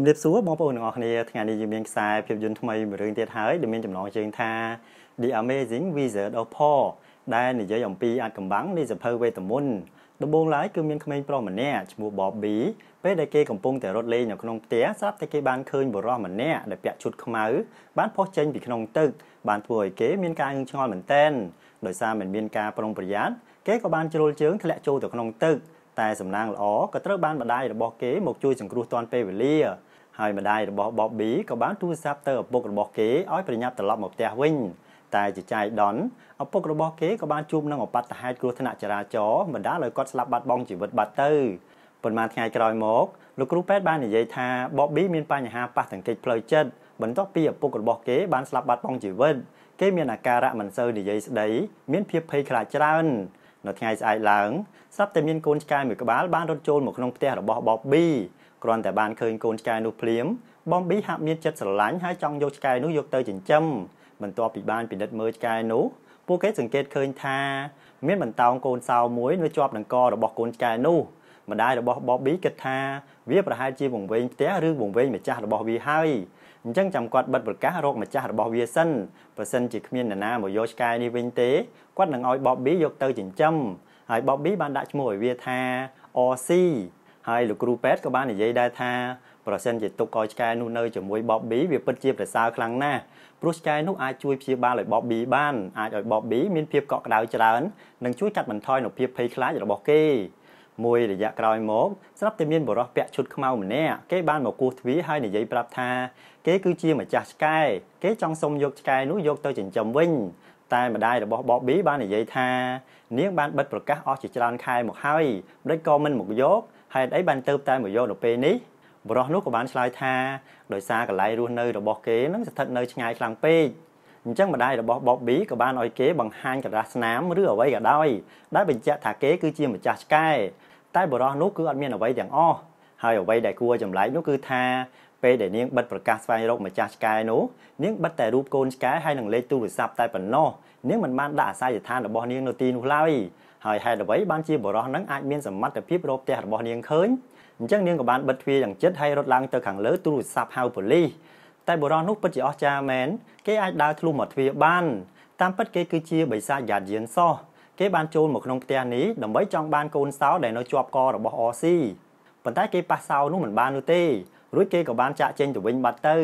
ជំរាបសួរបងប្អូនទាំងអស់គ្នាថ្ងៃនេះយើងមានខ្សែភាពយន្តថ្មីមួយរឿងទៀតហើយដែលមានចំណងជើងថា The Amazing Wizard of Paw ដែលនិយាយអំពីអាចកំបាំងនៃសភៅវេទមន្តដំបូងឡើយគឺមានក្មេងប្រុសម្នាក់ឈ្មោះ Bobby ពេលដែលគេកំពុងតែរត់លេងនៅក្នុងផ្ទះស្រាប់តែគេបានឃើញបុរសម្នាក់ដែលពាក់ឈុតខ្មៅ បានផុសចេញពីក្នុងទឹក បានធ្វើឲ្យគេមានការងឿងឆ្ងល់មែនទែនដោយសារមិនមានការប្រុងប្រយ័ត្នគេក៏បានជ្រុលជើងធ្លាក់ចូលទៅក្នុងទឹក តែសំណាងល្អក៏ត្រូវបានម្ដាយរបស់គេមកជួយសង្គ្រោះទាន់ពេលវេលាហើយម្ដាយរបស់ Bobby ក៏បានទូរស័ព្ទទៅឪពុករបស់គេឲ្យប្រញាប់ត្រឡប់មកផ្ទះវិញតែជាចៃដន្យឪពុករបស់គេក៏បានជួបនឹងឧបត្តិហេតុគ្រោះថ្នាក់ចរាចរណ៍បណ្ដាលឲ្យគាត់ស្លាប់បាត់បង់ជីវិតបាត់ទៅប៉ុន្មានថ្ងៃក្រោយមកលោកគ្រូពេទ្យបាននិយាយថា Bobby មានបញ្ហាប៉ះទង្គិចផ្លូវចិត្តបន្ទាប់ពីឪពុករបស់គេបានស្លាប់បាត់បង់ជីវិតគេមានអាការៈមិនសូវនិយាយស្ដី មានភាពភ័យខ្លាចច្រើននៅថ្ងៃស្អែកឡើងស្រាប់តែមានកូនឆ្កែមួយក្បាលបានរត់ចូលមកក្នុងផ្ទះរបស់ Bobby គ្រាន់តែបានឃើញកូនឆ្កែនោះភ្លាមបំប៊ីហាក់មានចិត្តស្រឡាញ់ហើយចង់យកឆ្កែនោះយកទៅចិញ្ចឹមបន្ទាប់ពីបានពិនិត្យមើលឆ្កែនោះពួកគេសង្កេតឃើញថាមានបន្តោងកូនសោមួយនៅជាប់នឹងករបស់កូនឆ្កែនោះម្ដាយរបស់ Bobby គិតថា វាប្រហែលជាវង្វេងផ្ទះឬវង្វេងម្ចាស់របស់វាហើយអញ្ចឹងចាំគាត់បិទប្រកាសរកម្ចាស់របស់វាសិនប្រសិនជាគ្មាននរណាមកយកឆ្កែនេះវិញទេគាត់នឹងឲ្យ Bobby យកទៅចិញ្ចឹមហើយ Bobby បានដាក់ឈ្មោះឲ្យវាថា Aussie ហើយលោកគ្រូពេទ្យក៏បាននិយាយដែរថាប្រសិនជាទុកឲ្យឆ្កែនោះនៅជាមួយបបប៊ីវាពិតជាប្រសើរខ្លាំងណាស់ព្រោះឆ្កែនោះអាចជួយព្យាបាលឲ្យបបប៊ីបាន អាចឲ្យបបប៊ីមានភាពកក់ក្ដៅច្រើននិងជួយកាត់បន្ថយនូវភាពភ័យខ្លាចរបស់គេមួយរយៈក្រោយមក ស្រាប់តែមានបរោះពាក់ឈុតខ្មៅម្នាក់គេបានមកគោះទ្វារហើយនិយាយប្រាប់ថាគេគឺជាម្ចាស់ឆ្កែគេចង់សុំយកឆ្កែនោះយកទៅចិញ្ចឹមវិញ តែម្ដាយរបស់បបប៊ីបាននិយាយថានាងបានបិទប្រកាសអស់ជាច្រើនខែមកហើយម្ដេចក៏មិនមកយកហេតុអីបានទៅតែមកយកដល់ពេលនេះបរោះនោះក៏បានឆ្លើយថាដោយសារកន្លែងរស់នៅរបស់គេនឹងស្ថិតនៅឆ្ងាយខ្លាំងពេកអញ្ចឹងម្ដាយរបស់បប៊ីក៏បានឲ្យគេបង្ហាញកដាស់ស្នាមឬអ្វីក៏ដោយដែលបញ្ជាក់ថាគេគឺជាម្ចាស់ឆ្កែតែបរោះនោះគឺអត់មានអ្វីទាំងអស់ហើយអ្វីដែលគួរចម្លែកនោះគឺថា ពេលដែលនាងបិទប្រកាសស្វែងរកម្ចាស់ឆ្កែនោះនាងបិទតែរូបកូនឆ្កែហើយនឹងលេខទូរស័ព្ទតែប៉ុណ្ណោះនាងមិនបានដាក់អាស័យដ្ឋានរបស់នាងនៅទីនោះឡើយហើយហេតុអ្វីបានជាបរោះនឹងអាចមានសមត្ថភាពរកផ្ទះរបស់នាងឃើញអញ្ចឹងនាងក៏បានបិទទ្វារយ៉ាងជិតហើយរត់ឡើងទៅខាងលើទូរស័ព្ទហៅប៉ូលីសតែបរោះនោះពិតជាអស្ចារ្យមែនគេអាចដើរធ្លុះមកទ្វារបានតាមពិតគេគឺជាបិសាចយ៉ាតយានសោះគេបានចូលមកក្នុងផ្ទះនេះដើម្បីចង់បានកូនសោដែលនៅជាប់ករបស់អស៊ីប៉ុន្តែគេប៉ះសោនោះមិនបាននោះទេរួចគេក៏បានចាក់ចេញទៅវិញបាត់ទៅ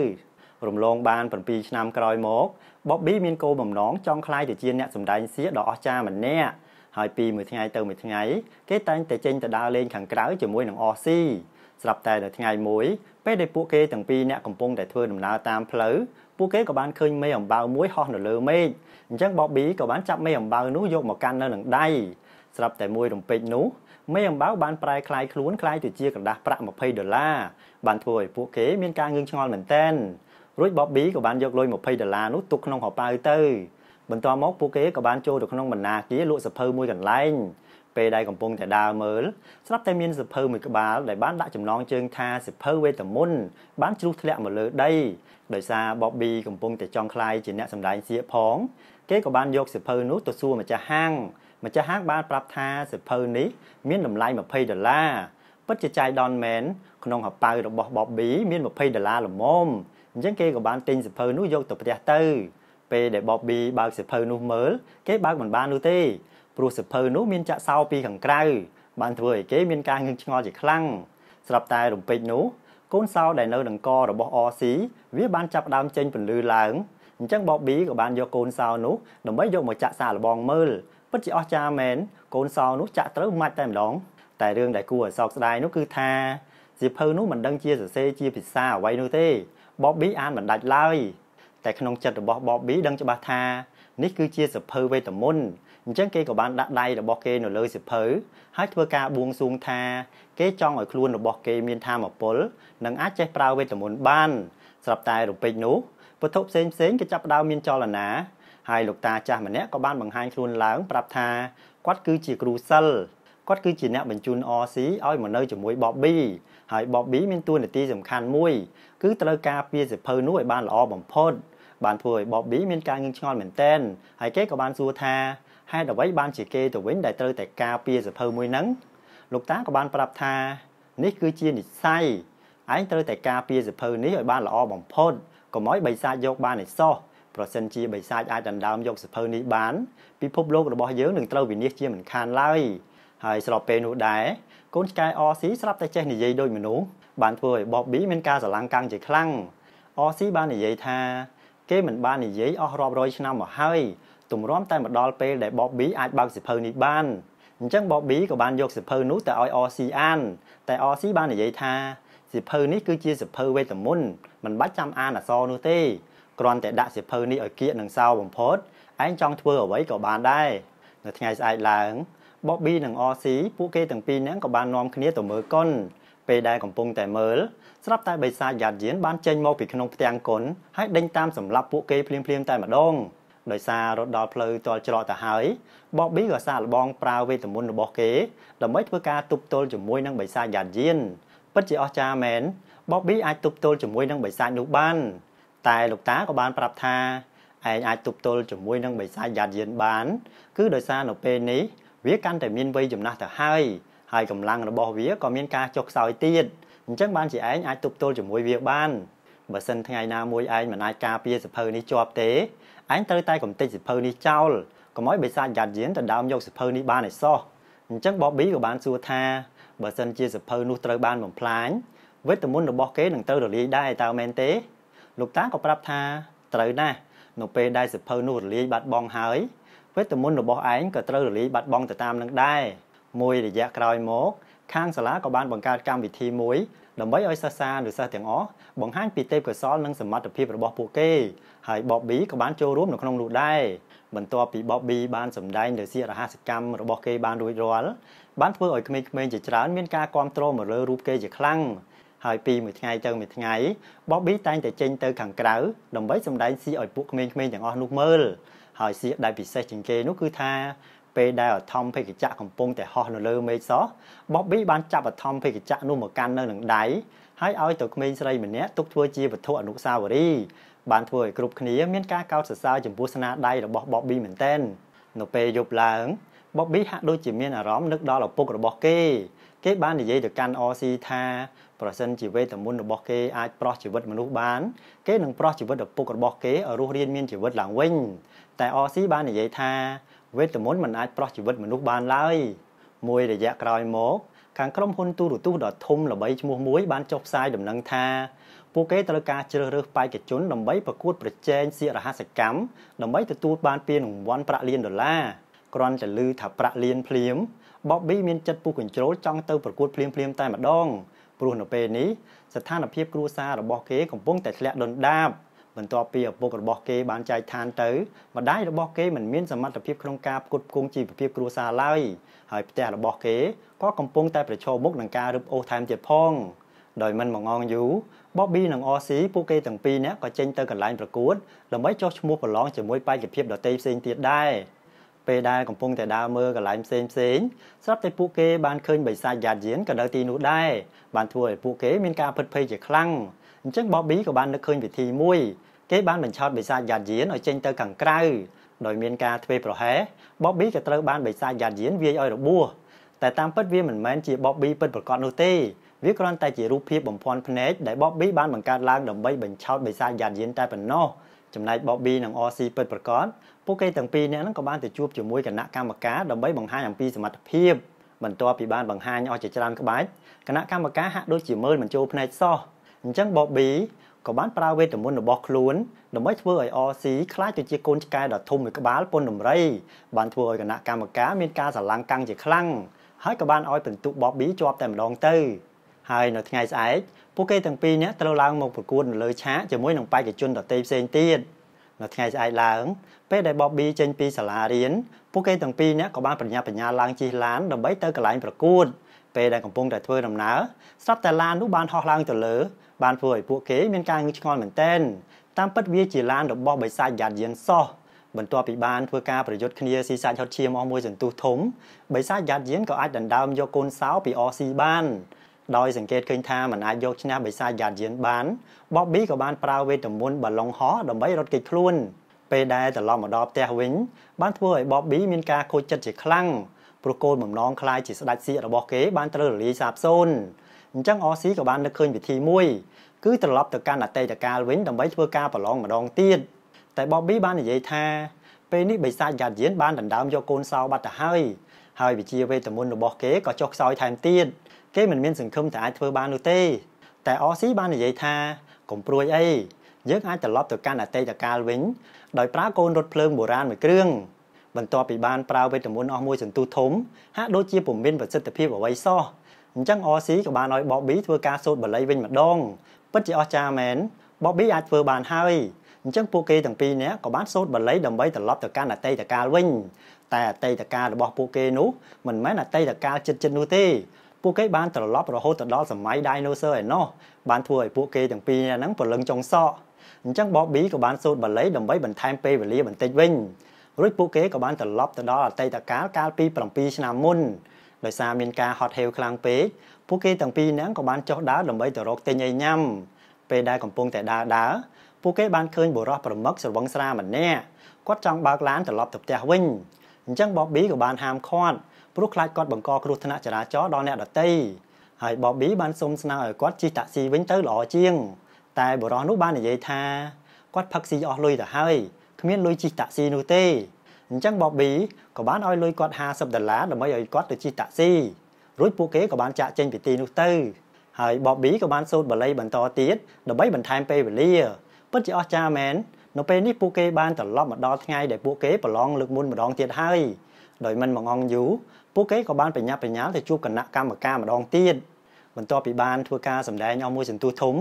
រំលងបាន7ឆ្នាំក្រោយមកបប៊ីមានកោបំណងចង់ខ្លាយទៅជាអ្នកសម្ដែងសៀកដ៏អស្ចារ្យម្នាក់ហើយពីមួយថ្ងៃទៅមួយថ្ងៃគេតែងតែចេញទៅដើរលេងខាងក្រៅជាមួយនឹងអស៊ីស្រាប់តែនៅថ្ងៃមួយពេលដែលពួកគេទាំងពីរអ្នកកំពុងតែធ្វើដំណើរតាមផ្លូវពួកគេក៏បានឃើញមេអំបៅមួយហោះនៅលើមេឃអញ្ចឹងបប៊ីក៏បានចាប់មេអំបៅនោះយកមកកាន់នៅនឹងដៃស្រាប់តែមួយរំពេចនោះមេអំបៅបានប្រែคลายខ្លួនคลายទៅជាกระดาษប្រាក់20ដុល្លារបានធ្វើឲ្យពួកគេមានការងឿងឆ្ងល់មែនទែនរួចបប៊ីក៏បានយកលុយ20ដុល្លារនោះទុកក្នុងហោប៉ៅទៅបន្ទាប់មកពួកគេក៏បានចូលទៅក្នុងបណ្ណាគារលក់សភៅមួយកន្លែងពេលដែលកំពុងតែដើរមើលស្រាប់តែមានសភៅមួយក្បាលដែលបានដាក់ចំណងជើងថាសភៅវេទមន្តបានជ្រុះធ្លាក់មកលើដីដោយសារ Bobby កំពុងតែចង់ខ្លាយជាអ្នកសម្ដែងសៀកផងគេក៏បានយកសភៅនោះទៅសួរម្ចាស់ហាងម្ចាស់ហាងបានប្រាប់ថាសភៅនេះមានតម្លៃ20ដុល្លារពិតជាចាយដនមែនក្នុងហប៉ៅរបស់ Bobby មាន20ដុល្លារល្មមអញ្ចឹងគេក៏បានទិញសភៅនោះយកទៅផ្ទះទៅពេលដែល Bobby បើកសិភៅនោះមើលគេបើកមិនបាននោះទេព្រោះសិភៅនោះមានចាក់សោពីខាងក្រៅបានធ្វើឲ្យគេមានការងឿងឆ្ងល់ជាខ្លាំងស្រាប់តែរំពេចនោះ កូនសោដែលនៅនឹងករបស់ RC វាបានចាប់ដើមចេញពន្លឺឡើងអញ្ចឹង Bobby ក៏បានយកកូនសោនោះដើម្បីយកមកចាក់សាឡបងមើលពិតជាអស្ចារ្យមែនកូនសោនោះចាក់ត្រូវម៉ាច់តែម្ដងតែរឿងដែលគួរឲ្យសោកស្ដាយនោះគឺថាសៀវភៅនោះមិនដឹងជាសរសេរជាភាសាអ្វីនោះទេ Bobby អានមិនដាច់ឡើយតែក្នុងចិត្តរបស់ Bobby ដឹងច្បាស់ថានេះគឺជាសិភើវេទមន្តអញ្ចឹងគេក៏បានដាក់ដៃរបស់គេនៅលើសិភើហើយធ្វើការបួងសួងថា គេចង់ឲ្យខ្លួនរបស់គេមានធម៌ពល និងអាចចេះប្រើវេទមន្តបាន ស្រាប់តែរំពេចនោះវត្ថុផ្សេងផ្សេងក៏ចាប់ផ្ដើមមានចលនាហើយលោកតាចាស់ម្នាក់ក៏បានបង្ហាញខ្លួនឡើងប្រាប់ថាគាត់គឺជាគ្រូសិលគាត់គឺជាអ្នកបញ្ជូន RC ឲ្យមកនៅជាមួយ Bobby ហើយ Bobby មានតួនាទីសំខាន់មួយគឺត្រូវការពារសិភៅនោះឲ្យបានល្អបំផុតបានធ្វើឲ្យ Bobby មានការងឿងឆ្ងល់មែនទែនហើយគេក៏បានសួរថាហេតុអ្វីបានជាគេទៅវិញដែលត្រូវតែការពារសភៅមួយហ្នឹងលោកតាក៏បានប្រាប់ថានេះគឺជានិស័យឯងត្រូវតែការពារសភៅនេះឲ្យបាន ល្អបំផុតកុំឲ្យបិសាចយកបានឯសោះប្រសិនជាបិសាចអាចដណ្ដើមយកសភៅនេះបានពិភពលោករបស់យើងនឹងត្រូវវិនិច្ឆ័យជាមិនខានឡើយហើយស្របពេលនោះដែរកូនឆ្កែអស៊ីស្រាប់តែចេះនិយាយដូចមនុស្សបានធ្វើឲ្យបប៊ីមានការស្រឡាំងកាំងជាខ្លាំងអស៊ីបាននិយាយថាគេមិនបាននិយាយអស់រាប់រយឆ្នាំមកហើយទម្រាំតែមកដល់ពេលដែល Bobby អាចបើកសិភៅនេះបានអញ្ចឹង Bobby ក៏បានយកសិភៅនោះទៅឲ្យ RC អានតែ RC បាននិយាយថាសិភៅនេះគឺជាសិភៅវេទមន្តមិនបាច់ចាំអានអក្សរនោះទេគ្រាន់តែដាក់សិភៅនេះឲ្យគៀកនឹងសៅបំផុតឯងចង់ធ្វើអ្វីក៏បានដែរនៅថ្ងៃស្អែកឡើង Bobby និង RC ពួកគេទាំងពីរហ្នឹងក៏បាននាំគ្នាទៅមើលកុនពេលដែលកំពុងតែមើលស្រាប់តែបិសាចយ៉ាតយៀនបានចេញមកពីក្នុងផ្ទាំងគុនហើយដេញតាមសម្លាប់ពួកគេភ្លាមៗតែម្ដងដោយសាររត់ដល់ផ្លូវតល់ច្រកទៅហើយបប៊ីក៏សាកល្បងប្រើវេទមន្តរបស់គេដើម្បីធ្វើការទប់ទល់ជាមួយនឹងបិសាចយ៉ាតយៀនពិតជាអស្ចារ្យមែនបប៊ីអាចទប់ទល់ជាមួយនឹងបិសាចនោះបាន តែលោកតាក៏បានប្រាប់ថាឯងអាចទប់ទល់ជាមួយនឹងបិសាចយ៉ាតយៀនបាន គឺដោយសារនៅពេលនេះវាកាន់តែមានវ័យចំណាស់ទៅហើយហើយកម្លាំងរបស់វាក៏មានការចុះខ្សោយទៀតអញ្ចឹងបានជាឯងអាចទប់ទល់ជាមួយវាបានបើសិនថ្ងៃណាមួយឯងមិនអាចការពារសិភៅនេះជាប់ទេឯងត្រូវតែកំទេចសិភៅនេះចោលកុំឲ្យបិសាច Guardian ទៅដើមយកសិភៅនេះបានឲ្យសោះអញ្ចឹង Bobby ក៏បានសួរថាបើសិនជាសិភៅនោះត្រូវបានបំផ្លាញវេទមន្តរបស់គេនឹងត្រូវរលាយដែរតើមែនទេលោកតាក៏ប្រាប់ថាត្រូវណាស់នៅពេលដែលសិភៅនោះរលាយបាត់បង់ហើយវេទមន្តរបស់ឯងក៏ត្រូវរលាយបាត់បង់ទៅតាមនឹងដែរមួយរយៈក្រោយមក ខាងសាលាក៏បានបង្កើតកម្មវិធីមួយដើម្បីឲ្យសិស្សានុសិស្សទាំងអស់បង្ហាញពីទេពកោសល្យនិងសមត្ថភាពរបស់ពួកគេហើយ Bobby ក៏បានចូលរួមនៅក្នុងនោះដែរបន្ទាប់ពី Bobby បានសម្ដែងលើសៀករហស្សកម្មរបស់គេបានរួចរាល់បានធ្វើឲ្យក្មេងៗជាច្រើនមានការគាំទ្រមកលើរូបគេជាខ្លាំងហើយពីមួយថ្ងៃទៅមួយថ្ងៃ Bobby តែងតែចេញទៅខាងក្រៅដើម្បីសម្ដែងសៀកឲ្យពួកក្មេងៗទាំងអស់នោះមើលហើយសៀកដែលពិសេសជាងគេនោះគឺថាពេលដែលអធំភេកចៈកំពុងតែហោះនៅលើមេឃសោះបប៊ីបានចាប់អធំភេកចៈនោះមកកាន់នៅនឹងដៃហើយឲ្យទៅក្មេងស្រីម្នាក់ទុកធ្វើជាវត្ថុអនុស្សាវរីយ៍បានធ្វើឲ្យគ្រប់គ្នាមានការកោតសរសើរចំពោះស្នាដៃរបស់បប៊ីមែនទែននៅពេលយប់ឡើងបប៊ីហាក់ដូចជាមានអារម្មណ៍នឹកដល់ឪពុករបស់គេ គេបាននិយាយទៅកាន់អស៊ីថាប្រសិនជាវេទមន្តរបស់គេអាចប្រោះជីវិតមនុស្សបាន គេនឹងប្រោះជីវិតឪពុករបស់គេឲ្យរស់រានមានជីវិតឡើងវិញតែអស៊ីបាននិយាយថាវេទមន្តមិនអាចប្រោះជីវិតមនុស្សបានឡើយមួយរយៈក្រោយមកខាងក្រុមហ៊ុនទូរទស្សន៍ដ៏ធំល្បីឈ្មោះមួយបានចុះផ្សាយដំណឹងថា ពួកគេត្រូវការជ្រើសរើសបេក្ខជនដើម្បីប្រកួតប្រជែងសៀករហស្សកម្មដើម្បីទទួលបានពានរង្វាន់ប្រាក់លានដុល្លារគ្រាន់តែឮថាប្រាក់លានភ្លាម Bobby មានចិត្តពុះកញ្ជ្រោលចង់ទៅប្រកួតភ្លាមភ្លាមតែម្ដងព្រោះនៅពេលនេះស្ថានភាពគ្រួសាររបស់គេកំពុងតែធ្លាក់ដុនដាបបន្ទាប់ពីឪពុករបស់គេបានចែកឋានទៅម្ដាយរបស់គេមិនមានសមត្ថភាពក្នុងការផ្គត់ផ្គង់ជីវភាពគ្រួសារឡើយហើយផ្ទះរបស់គេក៏កំពុងតែប្រឈមមុខនឹងការរឹបអូសថែមទៀតផងដោយមិនមងងយូរបប B និង RC ពួកគេទាំងពីរនាក់ក៏ចេញទៅកន្លែងប្រកួតដើម្បីចោះឈ្មោះប្រឡងជាមួយបេក្ខភាពដទៃផ្សេងទៀតដែរពេលដែលកំពុងតែដើរមើលកន្លែងផ្សេងផ្សេងស្រាប់តែពួកគេបានឃើញបិសាចយ៉ាតយៀនក៏នៅទីនោះដែរបានធ្វើឲ្យពួកគេមានការភិតភ័យជាខ្លាំងអញ្ចឹងបប៊ីក៏បាននឹកឃើញវិធីមួយគេបានបញ្ឆោតបិសាចយ៉ាតយៀនឲ្យចេញទៅខាងក្រៅដោយមានការធ្វេសប្រហែសបប៊ីក៏ត្រូវបានបិសាចយ៉ាតយៀនវាយឲ្យរបួសតែតាមពិតវាមិនមែនជាបប៊ីពិតប្រាកដនោះទេវាគ្រាន់តែជារូបភាពបំភាន់ភ្នែកដែលបប៊ីបានបង្កើតឡើងដើម្បីបញ្ឆោតបិសាចយ៉ាតយៀនតែប៉ុណ្ណោះចំណែកបប៊ីនិងអស៊ីពិតប្រាកដពួកគេទាំងពីរនាក់ហ្នឹងក៏បានទៅជួបជាមួយគណៈកម្មការដើម្បីបង្ហាញអំពីសមត្ថភាពបន្ទាប់ពីបានបង្ហាញអស់ជាច្រើនក្បាច់គណៈកម្មការហាក់ដូចជាមើលមិនចូលភ្នែកសោះអញ្ចឹង Bobby ក៏បានប្រើវេទមន្តរបស់ខ្លួនដើម្បីធ្វើឲ្យ RC ខ្លាចទៅជាកូនឆ្កែដ៏ធំមួយក្បាលពន្ធដំរីបានធ្វើឲ្យគណៈកម្មការមានការស្រឡាំងកាំងជាខ្លាំងហើយក៏បានឲ្យពិន្ទុ Bobby ជាប់តែម្ដងទៅហើយនៅថ្ងៃស្អែកពួកគេទាំងពីរនាក់ត្រូវឡើងមកប្រកួតនៅលើឆាកជាមួយនឹងបេក្ខជនដទៃផ្សេងទៀត។នៅថ្ងៃស្អែកឡើង ពេលដែល Bobby ចេញពីសាលារៀនពួកគេទាំងពីរនាក់ក៏បានបញ្ញាបញ្ញាឡើងជិះឡានដើម្បីទៅកន្លែងប្រកួតពេលដែលកំពុងតែធ្វើដំណើរស្រាប់តែឡាននោះបានហោះឡើងទៅលើបានធ្វើឲ្យពួកគេមានការងឿងឆ្ងល់មែនទែនតាមពិតវាជាឡានរបស់បិសាចយ៉ាត់យាងសោះបន្ទាប់ពីបានធ្វើការប្រយុទ្ធគ្នាស៊ីសាច់ហត់ឈាមអស់មួយសន្ទុះធំបិសាចយ៉ាត់យានក៏អាចដណ្ដើមយកកូនសោពីអស៊ីបានដោយសង្កេតឃើញថាមិនអាចយកឈ្នះបិសាច Guardian បាន Bobby ក៏បានប្រើវេទមន្តបឡុងហោះដើម្បីរត់គេចខ្លួន ពេលដែលត្រឡប់មកដល់ផ្ទះវិញបានធ្វើឲ្យ Bobby មានការខូចចិត្តជាខ្លាំងព្រោះគោលបំណងคล้ายជាស្ដេចសៀករបស់គេបានត្រូវរលាយសាបសូន្យអញ្ចឹង RC ក៏បាននឹកឃើញវិធីមួយ គឺត្រឡប់ទៅកាន់អតីតកាលវិញដើម្បីធ្វើការប្រឡងម្ដងទៀតតែ Bobby បាននិយាយថាពេលនេះបិសាច Guardian បានដណ្ដើមយកកូនសោបាត់ទៅហើយហើយវិជាវេទមន្តរបស់គេក៏ចុះខ្សោយថែមទៀតគេមិនមានសង្ឃឹមថាអាចធ្វើបាននោះទេ តែអស៊ីបាននិយាយថាកុំព្រួយអីយើងអាចត្រឡប់ទៅកាន់អតីតកាលវិញ ដោយប្រើកូនរថភ្លើងបុរាណមួយគ្រឿងបន្ទាប់ពីបានប្រើវេទមន្តអស់មួយសន្ទុះធំហាក់ដូចជាពុំមានប្រសិទ្ធភាពអ្វីសោះអញ្ចឹងអស៊ីក៏បានឲ្យបប៊ីធ្វើការសូត្របល័យវិញម្ដងពិតជាអស្ចារ្យមែនបប៊ីអាចធ្វើបានហើយអញ្ចឹងពួកគេទាំងពីរនាក់ក៏បានសូត្របល័យដើម្បីត្រឡប់ទៅកាន់អតីតកាលវិញតែអតីតកាលរបស់ពួកគេនោះមិនមែនអតីតកាលចិត្តចិត្តនោះទេពួកគេបានត្រឡប់រហូតទៅដល់សម័យ dinosaur ឯណោះបានធ្វើឲ្យពួកគេទាំងពីរហ្នឹងប្រលឹងចុងសក់អញ្ចឹង Bobby ក៏បានសូត្របាលីដើម្បីបន្ថែមពេលវេលាបន្តិចវិញរួចពួកគេក៏បានត្រឡប់ទៅដល់អតីតកាលកាលពី7ឆ្នាំមុនដោយសារមានការហត់ហេវខ្លាំងពេកពួកគេទាំងពីរហ្នឹងក៏បានចុះដើរដើម្បីទៅរកទិញអីញ៉ាំពេលដែលកំពុងតែដើរដើរពួកគេបានឃើញបុរសប្រមឹកស្រវឹងស្រាម្នាក់គាត់ចង់បើកឡានត្រឡប់ទៅផ្ទះវិញអញ្ចឹង Bobby ក៏បានហាមឃាត់ព្រោះខ្លាចគាត់បង្កគ្រោះថ្នាក់ចរាចរណ៍ដល់អ្នកដទៃហើយបប៊ីបានសុំស្នើឲ្យគាត់ជិះតាក់ស៊ីវិញទៅល្អជាងតែបុរសនោះបាននិយាយថាគាត់ផឹកស៊ីអស់លុយទៅហើយគ្មានលុយជិះតាក់ស៊ីនោះទេអញ្ចឹងបប៊ីក៏បានឲ្យលុយគាត់50ដុល្លារដើម្បីឲ្យគាត់ទៅជិះតាក់ស៊ីរួចពួកគេក៏បានចាក់ចេញពីទីនោះទៅហើយបប៊ីក៏បានសូត្របាលីបន្តទៀតដើម្បីបន្ថែមពេលវេលាពិតជាអស្ចារ្យមែននៅពេលនេះពួកគេបានត្រឡប់មកដល់ថ្ងៃដែលពួកគេប្រឡងលើកមុនម្ដងទៀតហើយដោយមិនមកងយូរពួកគេក៏បានបញ្ញាបញ្ញាទៅជួបគណៈកម្មការម្ដងទៀតបន្ទាប់ពីបានធ្វើការសម្ដែងអស់មួយសន្ទុះធំ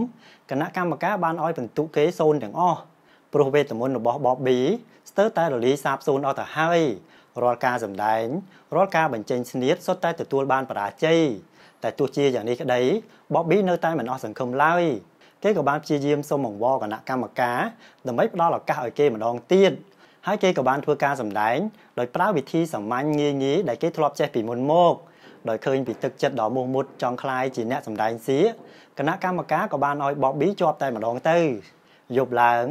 គណៈកម្មការបានឲ្យបន្ទុកគេសូន្យទាំងអស់ព្រោះវេទមន្តរបស់ Bobby ស្ទើរតែរលីសាបសូន្យអស់ទៅហើយរាល់ការសម្ដែងរាល់ការបញ្ចេញស្នៀតសុទ្ធតែទទួលបានបរាជ័យតែទោះជាយ៉ាងនេះក្តី Bobby នៅតែមិនអស់សង្ឃឹមឡើយគេក៏បានព្យាយាមសុំអង្វរគណៈកម្មការដើម្បីផ្ដល់ឱកាសឲ្យគេម្ដងទៀតហើយគេក៏បានធ្វើការសម្ដែងដោយប្រើវិធីសាមញ្ញងាយងាយដែលគេធ្លាប់ចេះពីមុនមកដោយឃើញពីទឹកចិត្តដ៏មោះមុតចង់คลายជាអ្នកសម្ដែងសៀកគណៈកម្មការក៏បានឲ្យបប៊ីជាប់តែម្ដងទៅយប់ឡើង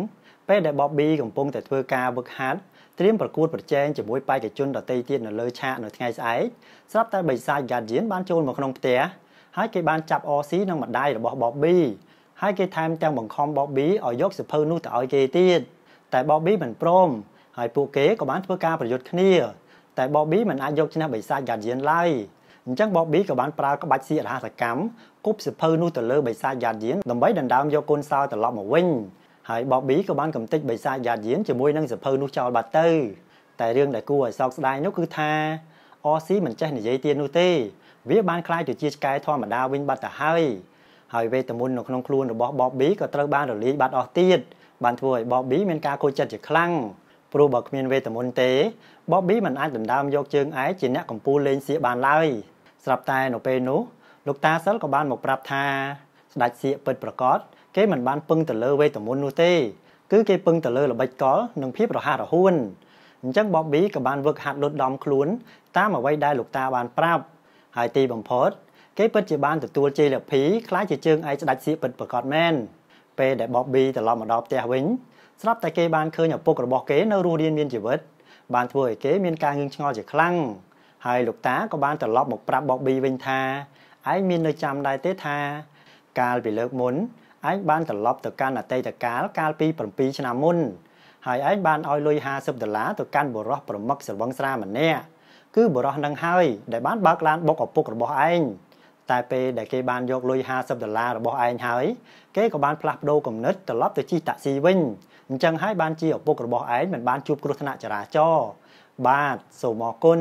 ពេលដែលបប៊ីកំពុងតែធ្វើការវឹកហាត់ត្រៀមប្រកួតប្រជែងជាមួយបេក្ខជនដទៃទៀតនៅលើឆាកនៅថ្ងៃស្អែកស្រាប់តែបិសាច Guardian បានចូលមកក្នុងផ្ទះហើយគេបានចាប់អស៊ីនឹងម្ដាយរបស់ Bobby ហើយគេថែមទាំងបង្ខំ Bobby ឲ្យយកសិភៅនោះទៅឲ្យគេទៀតតែ Bobby មិនព្រមហើយពួកគេក៏បានធ្វើការប្រយុទ្ធគ្នាតែ Bobby មិនអាចយកឈ្នះបិសាច Guardian ឡើយអញ្ចឹង Bobby ក៏បានប្រើក្បាច់ស៊ីរហស្សកម្មគប់សិភៅនោះទៅលើបិសាច Guardian ដើម្បីដណ្ដើមយកកូនសោយត្រឡប់មកវិញហើយ Bobby ក៏បានកំទេចបិសាច Guardian ជាមួយនឹងសិភៅនោះចោលបាត់ទៅតែរឿងដែលគួរឲ្យសោកស្ដាយនោះគឺថា RC មិនចេះនិយាយទៀតនោះទេវាបានคล้ายទៅជាឆ្កែធម្មតាវិញបាត់ទៅហើយហើយវេទមន្តនៅក្នុងខ្លួនរបស់ Bobby ក៏ត្រូវបានរលាយបាត់អស់ទៀតបានធ្វើឲ្យ Bobby មានការខូចចិត្តជាខ្លាំងព្រោះបើគ្មានវេទមន្តទេបប៊ីមិនអាចដណ្ដើមយកជើងឯកជាអ្នកកំពូលលេងសៀកបានឡើយស្រាប់តែនៅពេលនោះលោកតាសិលក៏បានមកប្រាប់ថាស្ដេចសៀកពិតប្រកបគេមិនបានពឹងទៅលើវេទមន្តនោះទេគឺគេពឹងទៅលើល្បិចកលនិងភាពរហ័សរហួនអញ្ចឹងបប៊ីក៏បានវឹកហាត់លុតដំខ្លួន តាមអ្វីដែលលោកតាបានប្រាប់ហើយទីបំផុត គេពិតជាបានទទួលជ័យលាភីคล้ายជាជើងឯកស្ដេចសៀកពិតប្រកបមែនពេលដែលបប៊ីត្រឡប់មកដល់ផ្ទះវិញស្រាប់តែគេបានឃើញឪពុករបស់គេនៅរស់រានមានជីវិតបានធ្វើឲ្យគេមានការងឿងឆ្ងល់ជាខ្លាំងហើយលោកតាក៏បានត្រឡប់មកប្រាប់បប៊ីវិញថាឯងមាននៅចាំដែរទេថាកាលពីលើកមុនឯងបានត្រឡប់ទៅកាន់អតីតកាល កាលពី7ឆ្នាំមុន ហើយឯងបានឲ្យលុយ50ដុល្លារទៅកាន់បុរសប្រមឹកស្រវឹងស្រាម្នាក់គឺបុរសនឹងហើយដែលបានបើកឡានបុកឪពុករបស់ឯងតែពេលដែលគេបានយកលុយ50ដុល្លាររបស់ឯងហើយគេក៏បានផ្លាស់ប្ដូរគំនិតត្រឡប់ទៅជិះតាក់ស៊ីវិញអញ្ចឹងហើយបានជាឪពុករបស់ឯងមិនបានជួបគ្រោះថ្នាក់ចរាចរណ៍បាទសូមអរគុណ